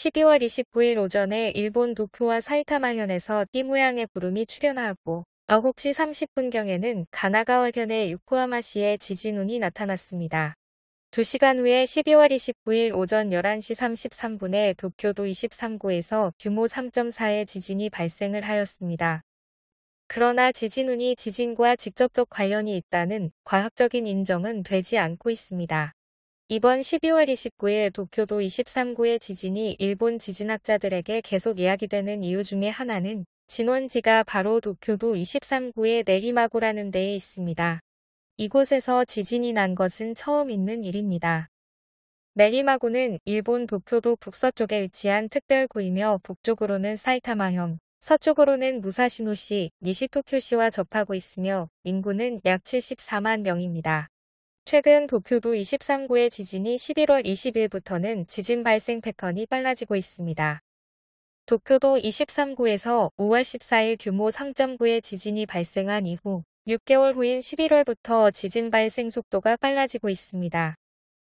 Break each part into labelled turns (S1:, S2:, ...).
S1: 12월 29일 오전에 일본 도쿄와 사이타마현에서 띠모양의 구름이 출현하고 9시 30분경에는 가나가와현의 유코하마시에 지진운이 나타났습니다. 2시간 후에 12월 29일 오전 11시 33분에 도쿄도 23구에서 규모 3.4의 지진이 발생을 하였습니다. 그러나 지진운이 지진과 직접적 관련이 있다는 과학적인 인정은 되지 않고 있습니다. 이번 12월 29일 도쿄도 23구의 지진이 일본 지진학자들에게 계속 이야기되는 이유 중에 하나는 진원지가 바로 도쿄도 23구의 내리마구라는 데에 있습니다. 이곳에서 지진이 난 것은 처음 있는 일입니다. 내리마구는 일본 도쿄도 북서쪽에 위치한 특별구이며 북쪽으로는 사이타마현, 서쪽으로는 무사시노시, 니시토쿄시와 접하고 있으며 인구는 약 74만 명입니다. 최근 북큐부 23구의 지진이 11월 20일부터는 지진 발생 패턴이 빨라지고 있습니다. 도쿄도 23구에서 5월 14일 규모 3.9의 지진이 발생한 이후 6개월 후인 11월부터 지진 발생 속도가 빨라지고 있습니다.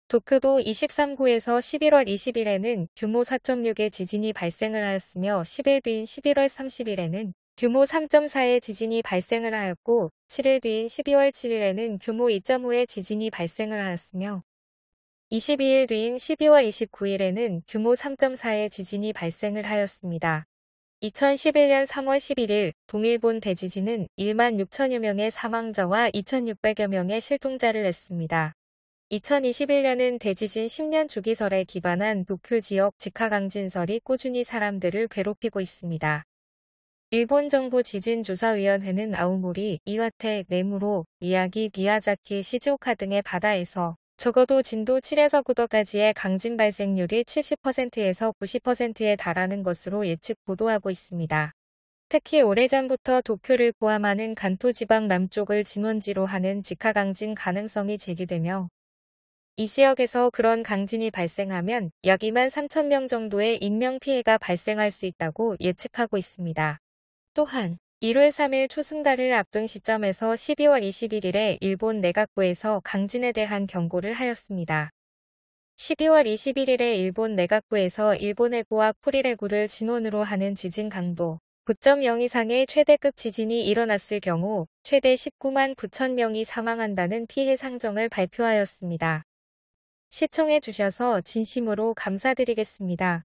S1: 도쿄도 23구에서 11월 20일에는 규모 4.6의 지진이 발생을 하였으며 10일 뒤인 11월 30일에는 규모 3.4의 지진이 발생을 하였고 7일 뒤인 12월 7일에는 규모 2.5의 지진이 발생을 하였으며 22일 뒤인 12월 29일에는 규모 3.4의 지진이 발생을 하였습니다. 2011년 3월 11일 동일본 대지진은 1만 6천여 명의 사망자와 2,600여 명의 실종자를 냈습니다. 2021년은 대지진 10년 주기설에 기반한 도쿄 지역 직하강진설이 꾸준히 사람들을 괴롭히고 있습니다. 일본 정부 지진조사위원회는 아우모리 이와테, 네무로, 이야기, 비아자키시조카 등의 바다에서 적어도 진도 7에서 9도까지의 강진 발생률이 70%에서 90%에 달하는 것으로 예측 보도하고 있습니다. 특히 오래전부터 도쿄를 포함하는 간토 지방 남쪽을 진원지로 하는 직하 강진 가능성이 제기되며 이 지역에서 그런 강진이 발생하면 약 2만 3천 명 정도의 인명 피해가 발생할 수 있다고 예측하고 있습니다. 또한 1월 3일 초승달을 앞둔 시점에서 12월 21일에 일본 내각부에서 강진에 대한 경고를 하였습니다. 12월 21일에 일본 내각부에서 일본해구와 코리레구를 진원으로 하는 지진 강도 9.0 이상의 최대급 지진이 일어났을 경우 최대 19만 9천 명이 사망한다는 피해 상정을 발표하였습니다. 시청해주셔서 진심으로 감사드리겠습니다.